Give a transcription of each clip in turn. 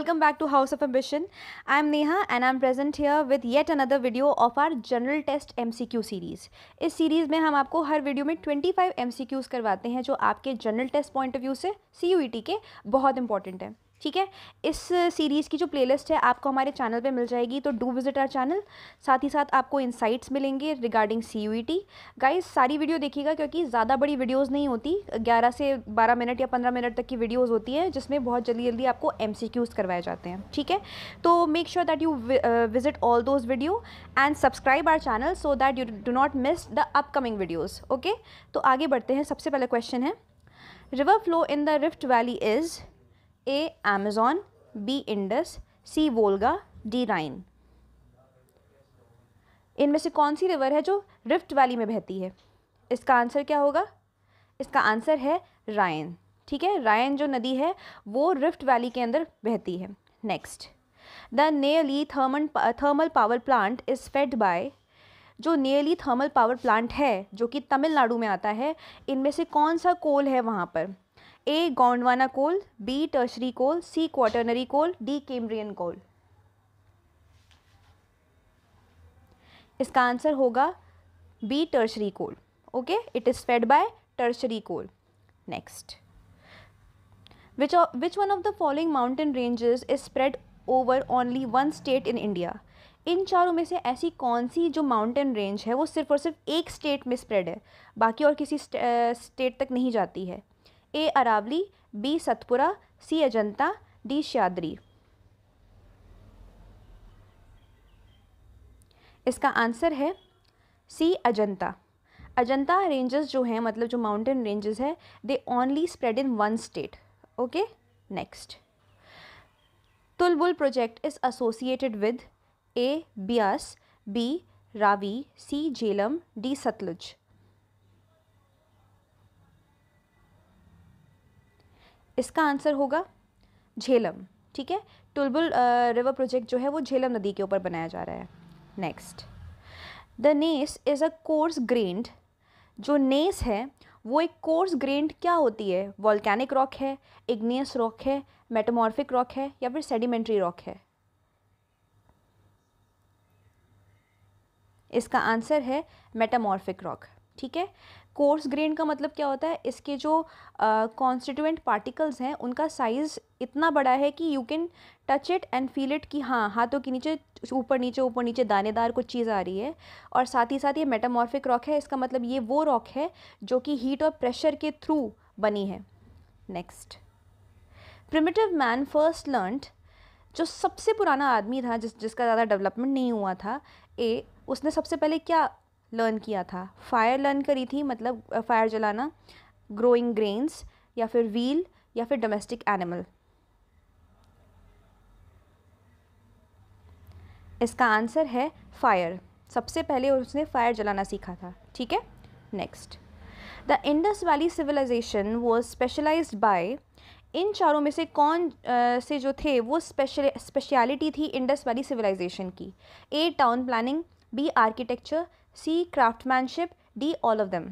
Welcome back to house of ambition I am Neha and I am present here with yet another video of our general test MCQ series इस series में हम आपको हर video में twenty five करवाते हैं जो आपके general test point of view से सी टी e के बहुत इंपॉर्टेंट है ठीक है इस सीरीज़ की जो प्लेलिस्ट है आपको हमारे चैनल पे मिल जाएगी तो डू विज़िट आर चैनल साथ ही साथ आपको इनसाइट्स मिलेंगे regarding C U T guys सारी वीडियो देखिएगा क्योंकि ज़्यादा बड़ी वीडियोस नहीं होती 11 से 12 मिनट या 15 मिनट तक की वीडियोस होती हैं जिसमें बहुत जल्दी जल्दी आपको एम सी क्यूज़ करवाए जाते हैं ठीक है तो make sure that you visit all those video and subscribe our channel so that you do not miss the upcoming videos okay तो आगे बढ़ते हैं सबसे पहले क्वेश्चन है river flow in the rift valley is A Amazon B Indus C Volga D Rhine इनमें से कौन सी रिवर है जो रिफ्ट वैली में बहती है इसका आंसर क्या होगा इसका आंसर है रायन ठीक है रायन जो नदी है वो रिफ्ट वैली के अंदर बहती है next the Neyveli thermal thermal power plant is fed by जो नेली थर्मल पावर प्लांट है जो कि तमिलनाडु में आता है इनमें से कौन सा कोल है वहाँ पर A Gondwana coal B tertiary coal C quaternary coal D Cambrian coal इसका आंसर होगा B tertiary coal okay it is fed by tertiary coal next which which one of the following mountain ranges is spread over only one state in India इन चारों में से ऐसी कौन सी जो mountain range है वो सिर्फ और सिर्फ एक स्टेट में स्प्रेड है बाकी और किसी स्टेट तक नहीं जाती है A Aravalli B Satpura C Ajanta D Sahyadri इसका आंसर है सी अजंता अजंता रेंजेस जो हैं मतलब जो माउंटेन रेंजेस है they only spread in one state okay next Tulbul project is associated with A Beas B Ravi C Jhelum D Sutlej इसका आंसर होगा झेलम ठीक है टुलबुल रिवर प्रोजेक्ट जो है वो झेलम नदी के ऊपर बनाया जा रहा है next the gneiss is a coarse grained जो नेस है वो एक कोर्स ग्रेंड क्या होती है वॉल्केनिक रॉक है इग्नियस रॉक है मेटामॉर्फिक रॉक है या फिर सेडिमेंट्री रॉक है इसका आंसर है मेटामॉर्फिक रॉक ठीक है कोर्स ग्रेन का मतलब क्या होता है इसके जो कॉन्स्टिट्यूएंट पार्टिकल्स हैं उनका साइज़ इतना बड़ा है कि you can touch it and feel it कि हाँ हाथों के नीचे ऊपर नीचे ऊपर नीचे दानेदार कुछ चीज़ आ रही है और साथ ही साथ ये मेटामॉर्फिक रॉक है इसका मतलब ये वो रॉक है जो कि हीट और प्रेशर के थ्रू बनी है next primitive man first learned जो सबसे पुराना आदमी था जिस जिसका ज़्यादा डेवलपमेंट नहीं हुआ था ए उसने सबसे पहले क्या लर्न किया था फायर लर्न करी थी मतलब फायर जलाना ग्रोइंग ग्रेन्स या फिर व्हील या फिर डोमेस्टिक एनिमल इसका आंसर है फायर सबसे पहले उसने फायर जलाना सीखा था ठीक है next the Indus valley civilization वो स्पेशलाइज बाय इन चारों में से कौन आ, से जो थे वो स्पेशल स्पेशलिटी थी इंडस वैली सिविलाइजेशन की A town planning B architecture C. Craftsmanship. D. All of them.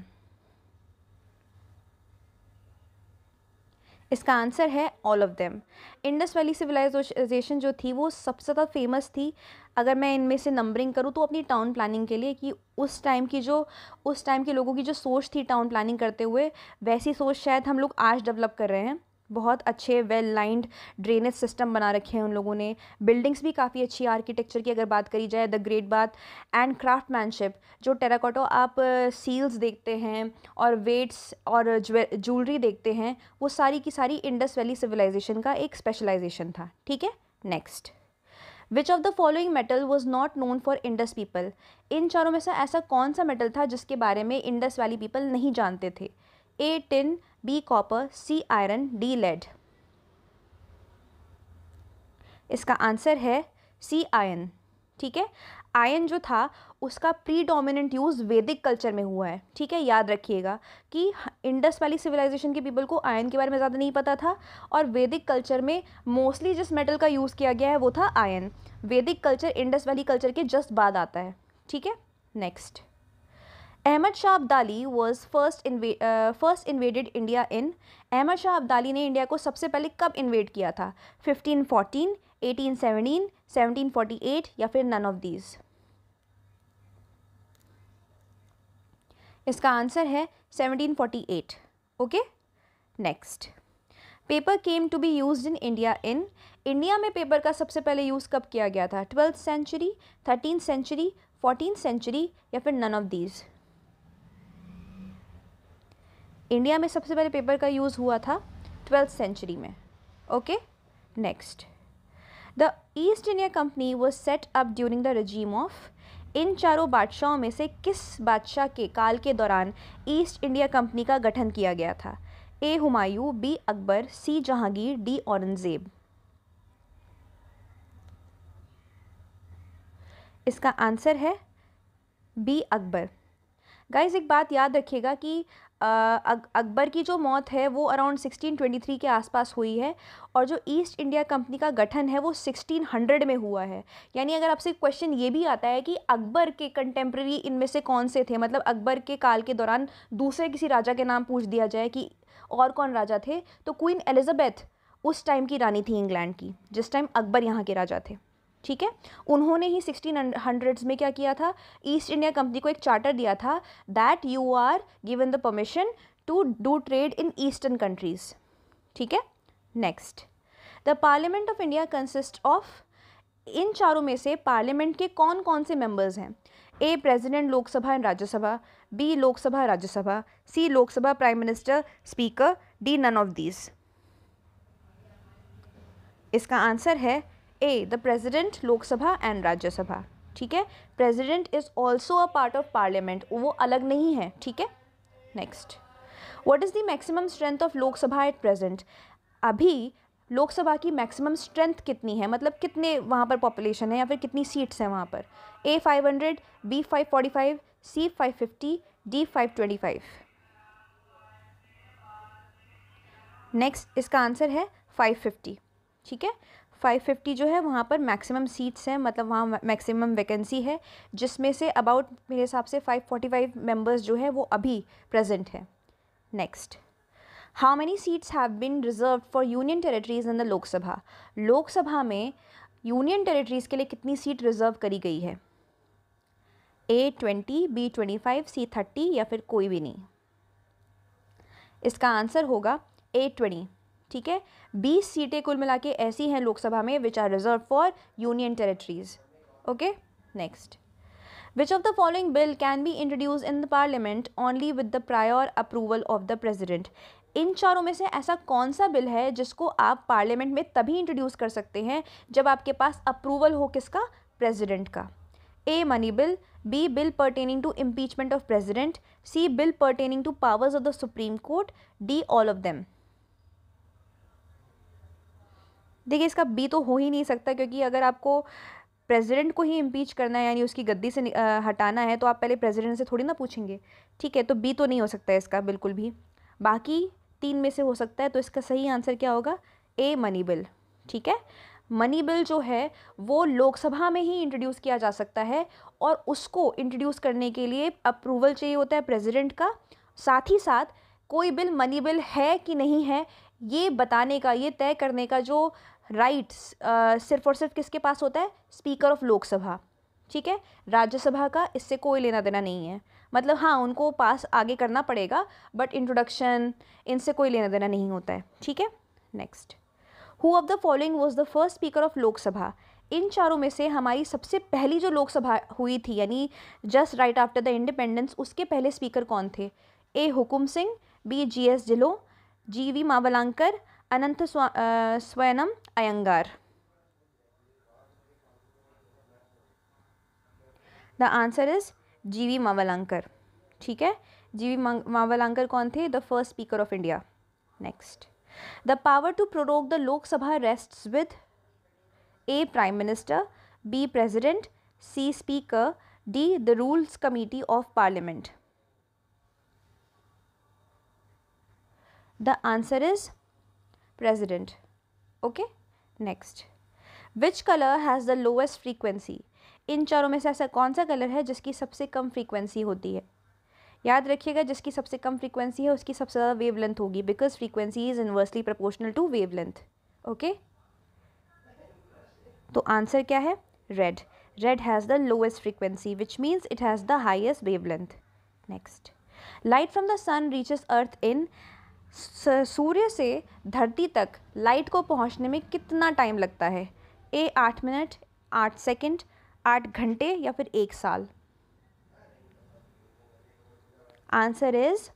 इसका आंसर है all of them Indus valley civilization जो थी वो सबसे ज़्यादा फेमस थी अगर मैं इनमें से नंबरिंग करूँ तो अपनी टाउन प्लानिंग के लिए कि उस टाइम की जो उस टाइम के लोगों की जो सोच थी टाउन प्लानिंग करते हुए वैसी सोच शायद हम लोग आज डेवलप कर रहे हैं बहुत अच्छे वेल लाइंड ड्रेनेज सिस्टम बना रखे हैं उन लोगों ने बिल्डिंग्स भी काफ़ी अच्छी आर्किटेक्चर की अगर बात करी जाए the great bath and craftsmanship जो टेराकोटो आप सील्स uh, देखते हैं और वेट्स और ज्वेलरी देखते हैं वो सारी की सारी इंडस वैली सिविलाइजेशन का एक स्पेशलाइजेशन था ठीक है next which of the following metal was not known for Indus people इन चारों में से ऐसा कौन सा मेटल था जिसके बारे में इंडस वैली पीपल नहीं जानते थे A tin B copper C iron D lead इसका आंसर है सी आयन ठीक है आयन जो था उसका प्री डोमिनेंट यूज़ वैदिक कल्चर में हुआ है ठीक है याद रखिएगा कि इंडस वैली सिविलाइजेशन के पीपल को आयन के बारे में ज़्यादा नहीं पता था और वैदिक कल्चर में मोस्टली जिस मेटल का यूज़ किया गया है वो था आयन वैदिक कल्चर इंडस वैली कल्चर के जस्ट बाद आता है ठीक है next Ahmad Shah Abdali was first first invaded India in Ahmad Shah Abdali ने इंडिया को सबसे पहले कब इन्वेड किया था 1514, 1817, 1748 या फिर नन ऑफ दीज इसका आंसर है 1748 okay next paper came to be use in India in India में पेपर का सबसे पहले यूज़ कब किया गया था twelfth century thirteen century fourteen century या फिर नन ऑफ दीज इंडिया में सबसे पहले पेपर का यूज़ हुआ था ट्वेल्थ सेंचुरी में okay next the East India Company was set up during the regime of इन चारों बादशाहों में से किस बादशाह के काल के दौरान ईस्ट इंडिया कंपनी का गठन किया गया था A Humayun B Akbar C Jahangir D Aurangzeb इसका आंसर है बी अकबर गाइज एक बात याद रखिएगा कि अकबर की जो मौत है वो अराउंड 1623 के आसपास हुई है और जो ईस्ट इंडिया कंपनी का गठन है वो 1600 में हुआ है यानी अगर आपसे क्वेश्चन ये भी आता है कि अकबर के कंटेम्प्रेरी इनमें से कौन से थे मतलब अकबर के काल के दौरान दूसरे किसी राजा के नाम पूछ दिया जाए कि और कौन राजा थे तो क्वीन एलिजाबेथ उस टाइम की रानी थी इंग्लैंड की जिस टाइम अकबर यहाँ के राजा थे ठीक है उन्होंने ही सिक्सटीन हंड्रेड्स में क्या किया था ईस्ट इंडिया कंपनी को एक चार्टर दिया था that you are given the permission to do trade in eastern countries ठीक है next the Parliament of India consist of इन चारों में से पार्लियामेंट के कौन कौन से मेंबर्स हैं A president Lok Sabha and Rajya Sabha B Lok Sabha Rajya Sabha C Lok Sabha prime minister speaker D none of these इसका आंसर है A the president Lok Sabha and Rajya Sabha ठीक है president is also a part of Parliament वो अलग नहीं है ठीक है next what is the maximum strength of Lok Sabha at present अभी लोकसभा की मैक्सिमम स्ट्रेंथ कितनी है मतलब कितने वहाँ पर पॉपुलेशन है या फिर कितनी सीट्स हैं वहाँ पर A five hundred B five forty five C five fifty D five twenty five next इसका आंसर है फाइव फिफ्टी ठीक है 550 जो है वहाँ पर मैक्सिमम सीट्स हैं मतलब वहाँ मैक्सिमम वैकेंसी है जिसमें से अबाउट मेरे हिसाब से 545 मेंबर्स जो है वो अभी प्रेजेंट हैं next how many seats have been reserve for union territories in the Lok Sabha Lok Sabha में यूनियन टेरेटरीज़ के लिए कितनी सीट रिजर्व करी गई है A twenty B twenty five C thirty या फिर कोई भी नहीं इसका आंसर होगा ए ट्वेंटी ठीक है बीस सीटें कुल मिला के ऐसी हैं लोकसभा में which are reserve for union territories okay next which of the following bill can be introduce in the parliament only with the prior approval of the president इन चारों में से ऐसा कौन सा बिल है जिसको आप पार्लियामेंट में तभी इंट्रोड्यूस कर सकते हैं जब आपके पास अप्रूवल हो किसका प्रेजिडेंट का A money bill B bill pertaining to impeachment of president C bill pertaining to powers of the supreme court D all of them देखिए इसका बी तो हो ही नहीं सकता क्योंकि अगर आपको प्रेसिडेंट को ही इम्पीच करना है यानी उसकी गद्दी से हटाना है तो आप पहले प्रेसिडेंट से थोड़ी ना पूछेंगे ठीक है तो बी तो नहीं हो सकता है इसका बिल्कुल भी बाकी तीन में से हो सकता है तो इसका सही आंसर क्या होगा ए मनी बिल ठीक है मनी बिल जो है वो लोकसभा में ही इंट्रोड्यूस किया जा सकता है और उसको इंट्रोड्यूस करने के लिए अप्रूवल चाहिए होता है प्रेसिडेंट का साथ ही साथ कोई बिल मनी बिल है कि नहीं है ये बताने का ये तय करने का जो राइट सिर्फ और सिर्फ किसके पास होता है स्पीकर ऑफ लोकसभा ठीक है राज्यसभा का इससे कोई लेना देना नहीं है मतलब हाँ उनको पास आगे करना पड़ेगा बट इंट्रोडक्शन इनसे कोई लेना देना नहीं होता है ठीक है next who of the following was the first speaker of Lok Sabha इन चारों में से हमारी सबसे पहली जो लोकसभा हुई थी यानी just right after the independence उसके पहले स्पीकर कौन थे A Hukam Singh B G S जिलो G V Mavalankar Ananthasayanam Ayyangar the answer is G V Mavalankar ठीक है जीवी मावलांकर कौन थे the first speaker of India next the power to prorogue the Lok Sabha rest with A prime minister B president C speaker D the rules committee of parliament the answer is president okay next which color has the lowest frequency इन चारों में से ऐसा कौन सा colour है जिसकी सबसे कम फ्रीक्वेंसी होती है याद रखिएगा जिसकी सबसे कम फ्रीक्वेंसी है उसकी सबसे ज़्यादा वेव लेंथ होगी because frequency is inversely proportional to wavelength okay तो आंसर क्या है red red has the lowest frequency which means it has the highest wavelength next light from the sun reaches earth in सूर्य से धरती तक light को पहुंचने में कितना टाइम लगता है ए आठ मिनट आठ सेकंड, आठ घंटे या फिर एक साल आंसर इज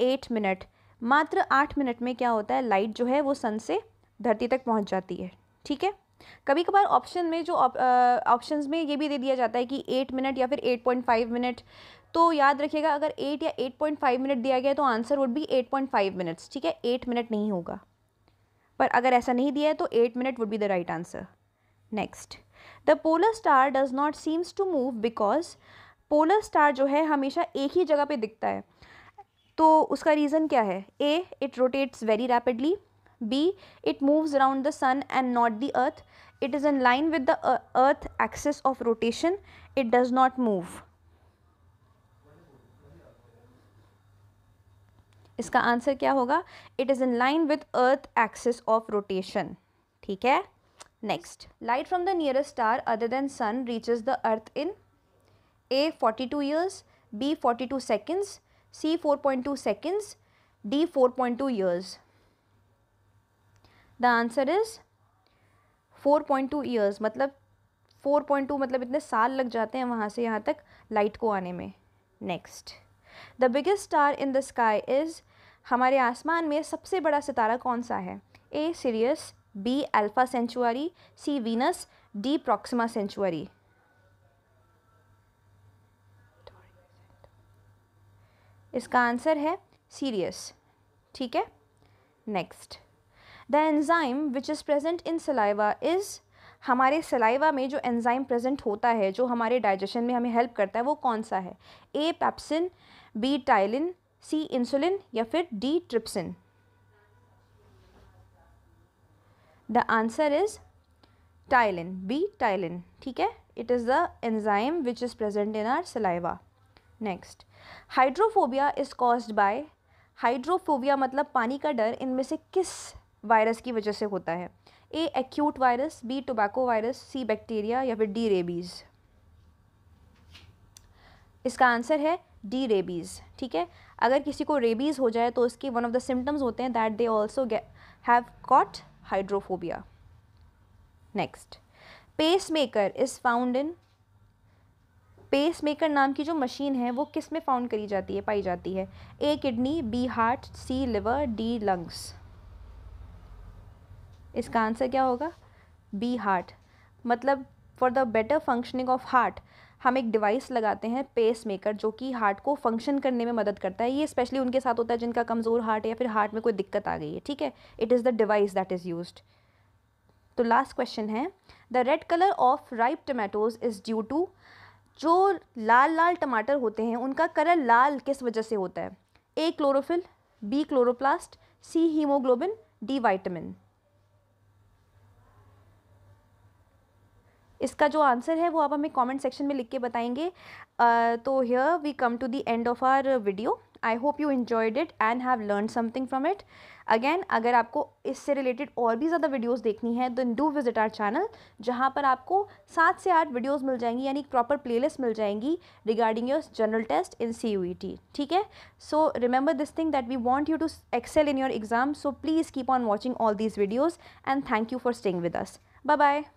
एट मिनट मात्र आठ मिनट में क्या होता है लाइट जो है वो सन से धरती तक पहुंच जाती है ठीक है कभी कभार ऑप्शन में जो ऑप्शन में ये भी दे दिया जाता है कि एट मिनट या फिर एट पॉइंट फाइव मिनट तो याद रखिएगा अगर एट या एट पॉइंट फाइव मिनट दिया गया तो answer would be eight point five minutes ठीक है एट मिनट नहीं होगा पर अगर ऐसा नहीं दिया है तो eight minute would be the right answer next the polar star does not seems to move because polar star जो है हमेशा एक ही जगह पे दिखता है तो उसका रीज़न क्या है A it rotates very rapidly B. It moves around the sun and not the earth. It is in line with the uh, earth axis of rotation. It does not move. इसका answer क्या होगा It is in line with earth axis of rotation. ठीक है Next. Light from the nearest star other than sun reaches the earth in A. 42 years, B 42 seconds, C 4.2 seconds, D 4.2 years. The answer is four point two years मतलब four point two मतलब इतने साल लग जाते हैं वहाँ से यहाँ तक लाइट को आने में next the biggest star in the sky is हमारे आसमान में सबसे बड़ा सितारा कौन सा है A Sirius B Alpha Centauri C Venus D Proxima Centauri इसका आंसर है सीरियस ठीक है next the enzyme which is present in saliva is हमारे सलाइवा में जो एंज़ाइम प्रेजेंट होता है जो हमारे डाइजेशन में हमें हेल्प करता है वो कौन सा है A pepsin B ptyalin C insulin या फिर D trypsin the answer is ptyalin B ptyalin ठीक है it is the enzyme which is present in our saliva next hydrophobia is cause by hydrophobia मतलब पानी का डर इनमें से किस वायरस की वजह से होता है A acute virus B tobacco virus C bacteria या फिर डी रेबीज़ इसका आंसर है डी रेबीज़ ठीक है अगर किसी को रेबीज़ हो जाए तो उसके वन ऑफ द सिम्टम्स होते हैं that they also have caught hydrophobia next pacemaker is found in pacemaker नाम की जो मशीन है वो किस में फाउंड करी जाती है पाई जाती है A kidney B heart C liver D lungs इसका आंसर क्या होगा बी हार्ट मतलब for the better functioning of heart हम एक डिवाइस लगाते हैं पेस मेकर जो कि हार्ट को फंक्शन करने में मदद करता है ये स्पेशली उनके साथ होता है जिनका कमज़ोर हार्ट है या फिर हार्ट में कोई दिक्कत आ गई है ठीक है it is the device that is use तो लास्ट क्वेश्चन है the red colour of ripe tomatoes is due to जो लाल लाल टमाटर होते हैं उनका कलर लाल किस वजह से होता है A chlorophyll B chloroplast C haemoglobin D vitamin इसका जो आंसर है वो आप हमें कमेंट सेक्शन में लिख के बताएंगे uh, तो here we come to the end of our video I hope you enjoyed it and have learn something from it again अगर आपको इससे रिलेटेड और भी ज़्यादा वीडियोस देखनी है then do visit our channel जहाँ पर आपको सात से आठ वीडियोस मिल जाएंगी यानी प्रॉपर प्लेलिस्ट मिल जाएंगी regarding your general test in C U E T ठीक है so remember this thing that we want you to excel in your exam so please keep on watching all these videos and thank you for staying with us bye bye